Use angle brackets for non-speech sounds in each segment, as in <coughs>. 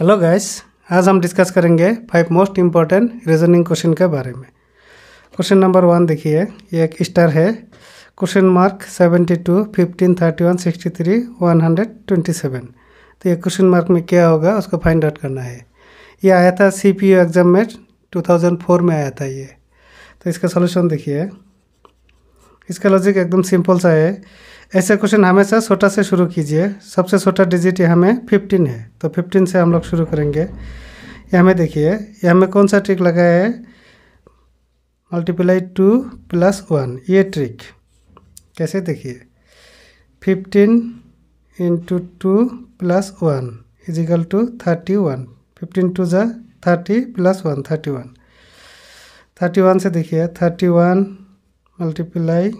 hello guys आज हम discuss करेंगे five most important reasoning question के बारे में क्वेश्चन नंबर वन देखिए ये एक स्टार है question mark seventy two fifteen thirty one sixty three one hundred twenty seven तो ये क्वेश्चन मार्क में क्या होगा उसको फाइंड आउट करना है ये आया था सी पी यू एग्ज़ाम में टू थाउजेंड फोर में आया था ये तो इसका सोल्यूशन देखिए इसका लॉजिक एकदम सिंपल सा है ऐसे क्वेश्चन हमेशा छोटा से शुरू कीजिए सबसे छोटा डिजिट यहाँ में फिफ्टीन है तो फिफ्टीन से हम लोग शुरू करेंगे यह हमें देखिए यह हमें कौन सा ट्रिक लगाया है मल्टीप्लाई टू प्लस वन ये ट्रिक कैसे देखिए fifteen into two plus one is equal to thirty one fifteen two ज़ा thirty plus one thirty one thirty one से देखिए thirty one multiply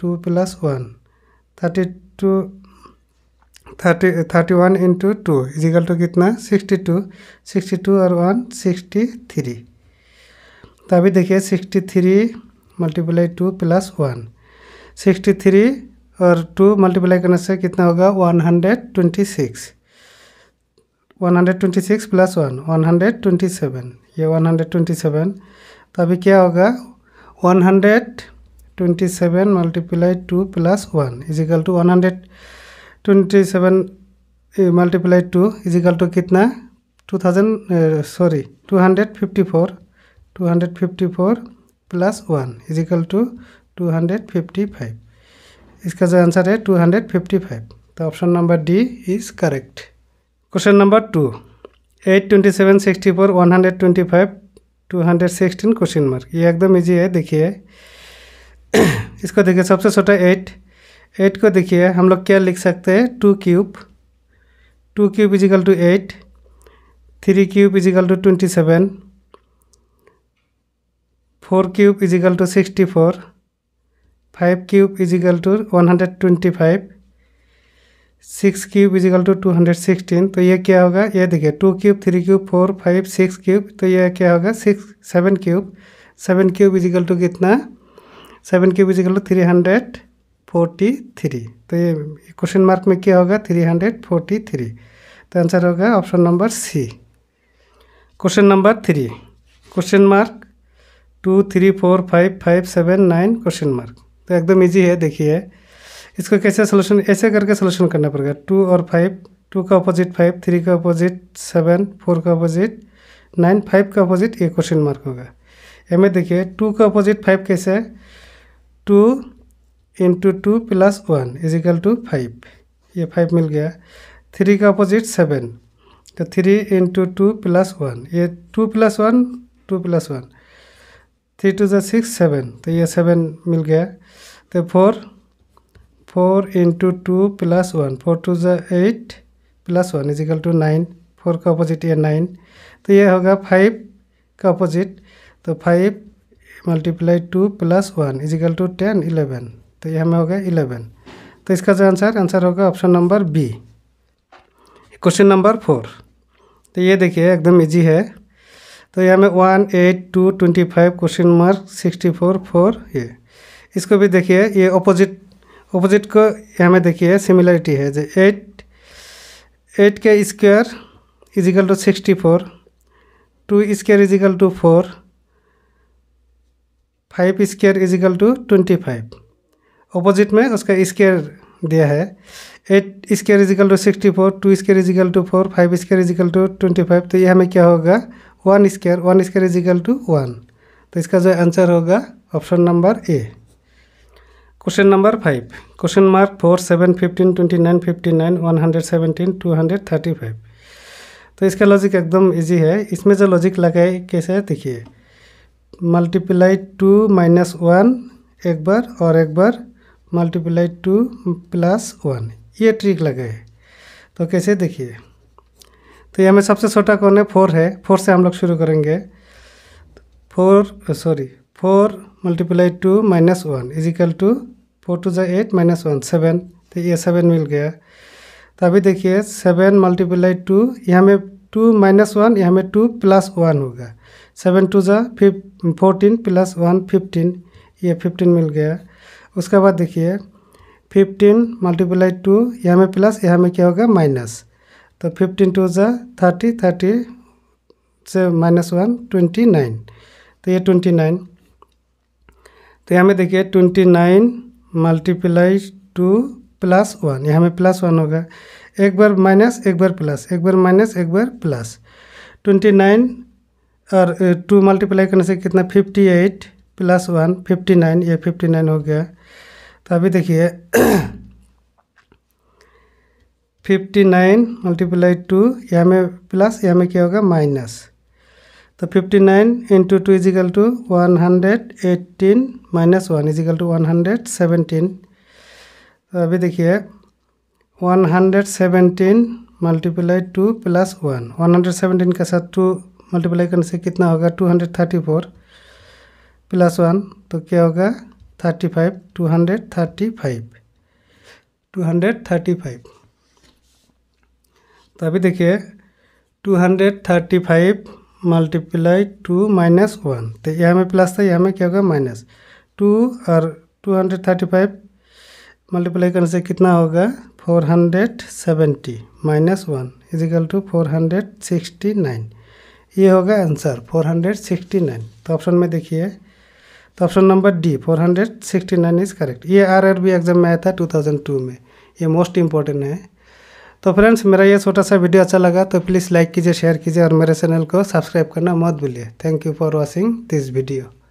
two plus one thirty two thirty thirty one into two is equal to कितना sixty two sixty two और one sixty three तो अभी देखिए sixty three multiply two plus one sixty three और two multiply करने से कितना होगा one hundred twenty six one hundred twenty six plus one one hundred twenty seven ये वन हंड्रेड ट्वेंटी सेवन तो अभी क्या होगा one hundred 27 multiplied 2 plus two one hundred twenty 127 multiply two is equal to कितना two thousand sorry two hundred fifty four two hundred fifty four plus one is equal to two hundred fifty five इसका जो answer है to hundred fifty five तो option number D is correct question number two eight twenty seven sixty four one hundred twenty five two hundred sixteen question mark ये एकदम easy है देखिए <coughs> इसको देखिए सबसे छोटा एट एट को देखिए हम लोग क्या लिख सकते हैं two cube two cube is equal to eight three cube is equal to twenty seven four cube is equal to sixty four five cube is equal to one hundred twenty five six cube is equal to two hundred sixteen तो ये क्या होगा ये देखिए two cube three cube four five six cube तो ये क्या होगा six seven cube seven cube is equal to कितना सेवन के बीच गलो थ्री हंड्रेड फोर्टी थ्री तो ये क्वेश्चन मार्क में क्या होगा थ्री हंड्रेड फोर्टी थ्री तो आंसर होगा option number C question number three question mark two three four five five seven nine question mark तो एकदम इजी है देखिए इसको कैसे सोल्यूशन ऐसे करके सोल्यूशन करना पड़ेगा टू और फाइव टू का अपोजिट फाइव थ्री का अपोजिट सेवन फोर का अपोजिट नाइन फाइव का अपोजिट ये क्वेश्चन मार्क होगा एम देखिए टू का अपोजिट फाइव कैसे है two into two plus one is equal to five ये फाइव मिल गया थ्री का अपोजिट सेवन तो three into two plus one ये two plus one two plus one three two जिक्स सिक्स सेवन तो ये सेवन मिल गया तो four four into two plus one four two जो eight plus one is equal to nine four का opposite ये nine तो ये होगा फाइव का अपोजिट तो five multiply two plus one is equal to ten eleven तो यह हमें हो गया इलेवन तो इसका जो आंसर आंसर होगा option number B question number four तो ये देखिए एकदम इजी है तो यह में one eight two twenty five question mark sixty four four ये इसको भी देखिए ये ऑपोजिट ऑपोजिट को यहाँ में देखिए सिमिलरिटी है जो एट एट के square is equal to sixty four two square is equal to four five square is equal to twenty five opposite में उसका स्केयर दिया है eight square is equal to sixty four two square is equal to four five square is equal to twenty five तो यह हमें क्या होगा one square one square is equal to one तो इसका जो आंसर होगा option number A question number five question mark four seven fifteen twenty nine fifty nine one hundred seventeen two hundred thirty five तो इसका लॉजिक एकदम easy है इसमें जो लॉजिक लगाए कैसे है देखिए मल्टीप्लाई टू माइनस वन एक बार और एक बार मल्टीप्लाई टू प्लस वन ये ट्रिक लगे है तो कैसे देखिए तो यह में सबसे छोटा कौन है फोर है फोर से हम लोग शुरू करेंगे four sorry four multiply two minus one is equal to four two जै एट माइनस वन सेवन तो ये सेवन मिल गया तो अभी देखिए सेवन मल्टीप्लाई टू यहाँ में टू माइनस वन यहाँ में टू प्लस वन होगा सेवन टू जो फिफ फोर्टीन प्लस वन फिफ्टीन ये फिफ्टीन मिल गया उसके बाद देखिए फिफ्टीन मल्टीप्लाई टू यहाँ में प्लस यहाँ में क्या होगा माइनस तो फिफ्टीन टू जो थर्टी थर्टी से माइनस वन ट्वेंटी नाइन तो ये ट्वेंटी नाइन तो यहाँ में देखिए twenty nine multiply two plus one यहाँ में प्लस वन होगा एक बार माइनस एक बार प्लस एक बार माइनस एक बार प्लस ट्वेंटी नाइन और टू मल्टीप्लाई करने से कितना fifty eight plus one fifty nine ये फिफ्टी नाइन हो गया तो अभी देखिए फिफ्टी नाइन मल्टीप्लाई टू यहाँ में प्लस या में क्या होगा माइनस तो fifty nine into two is equal to one hundred eighteen minus one is equal to one hundred seventeen तो अभी देखिए one hundred seventeen multiply two plus one one hundred seventeen के साथ टू मल्टीप्लाई करने से कितना होगा two hundred thirty four plus one तो क्या होगा thirty five two hundred thirty five two hundred thirty five तो अभी देखिए two hundred thirty five multiply two minus one तो यहाँ में प्लस था यहाँ में क्या होगा माइनस टू और two hundred thirty five multiply करने से कितना होगा four hundred seventy minus one is equal to four hundred sixty nine ये होगा आंसर 469 तो ऑप्शन में देखिए तो option number D 469 is correct ये आर आर बी एग्जाम में आया था 2002 में ये मोस्ट इंपॉर्टेंट है तो फ्रेंड्स मेरा ये छोटा सा वीडियो अच्छा लगा तो प्लीज़ लाइक कीजिए शेयर कीजिए और मेरे चैनल को सब्सक्राइब करना मत भूलिए thank you for watching this video